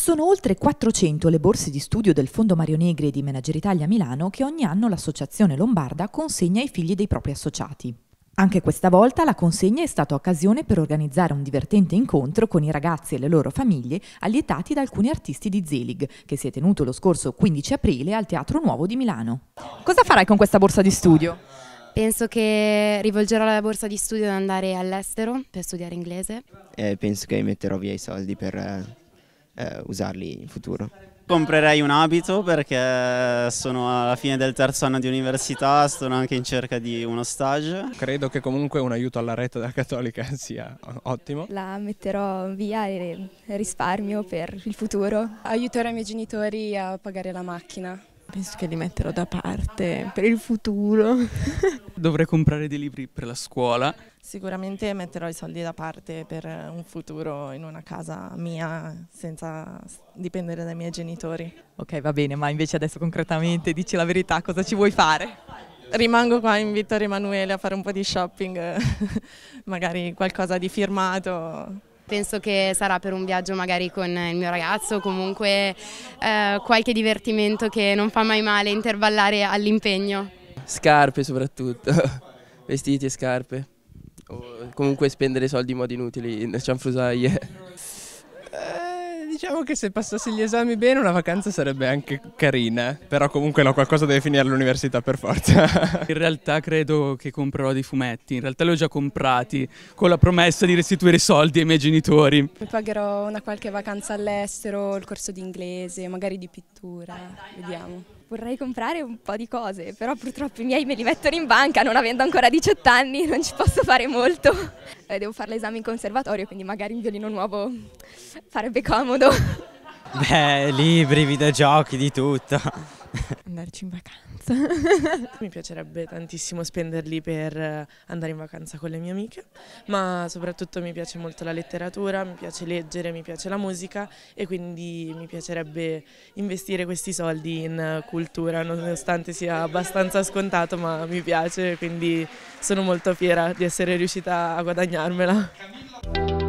Sono oltre 400 le borse di studio del Fondo Mario Negri e di Manager Italia Milano che ogni anno l'Associazione Lombarda consegna ai figli dei propri associati. Anche questa volta la consegna è stata occasione per organizzare un divertente incontro con i ragazzi e le loro famiglie allietati da alcuni artisti di Zelig, che si è tenuto lo scorso 15 aprile al Teatro Nuovo di Milano. Cosa farai con questa borsa di studio? Penso che rivolgerò la borsa di studio ad andare all'estero per studiare inglese. Eh, penso che metterò via i soldi per eh, eh, usarli in futuro. Comprerei un abito perché sono alla fine del terzo anno di università, sono anche in cerca di uno stage. Credo che comunque un aiuto alla retta della Cattolica sia ottimo. La metterò via e risparmio per il futuro. Aiuterò i miei genitori a pagare la macchina. Penso che li metterò da parte per il futuro. Dovrei comprare dei libri per la scuola. Sicuramente metterò i soldi da parte per un futuro in una casa mia senza dipendere dai miei genitori. Ok, va bene, ma invece adesso concretamente dici la verità, cosa ci vuoi fare? rimango qua in Vittorio Emanuele a fare un po' di shopping, magari qualcosa di firmato penso che sarà per un viaggio magari con il mio ragazzo, o comunque eh, qualche divertimento che non fa mai male intervallare all'impegno. Scarpe soprattutto, vestiti e scarpe, o comunque spendere soldi in modi inutili in cianfrusaglie. Diciamo che se passassi gli esami bene una vacanza sarebbe anche carina, però comunque no, qualcosa deve finire all'università per forza. In realtà credo che comprerò dei fumetti, in realtà li ho già comprati con la promessa di restituire i soldi ai miei genitori. Mi pagherò una qualche vacanza all'estero, il corso di inglese, magari di pittura, vediamo vorrei comprare un po' di cose, però purtroppo i miei me li mettono in banca, non avendo ancora 18 anni non ci posso fare molto. Eh, devo fare l'esame in conservatorio, quindi magari un violino nuovo farebbe comodo. Beh, libri, videogiochi, di tutto. Andarci in vacanza. Mi piacerebbe tantissimo spenderli per eh, andare in vacanza con le mie amiche, ma soprattutto mi piace molto la letteratura, mi piace leggere, mi piace la musica e quindi mi piacerebbe investire questi soldi in cultura, nonostante sia abbastanza scontato, ma mi piace, quindi sono molto fiera di essere riuscita a guadagnarmela. Camilla.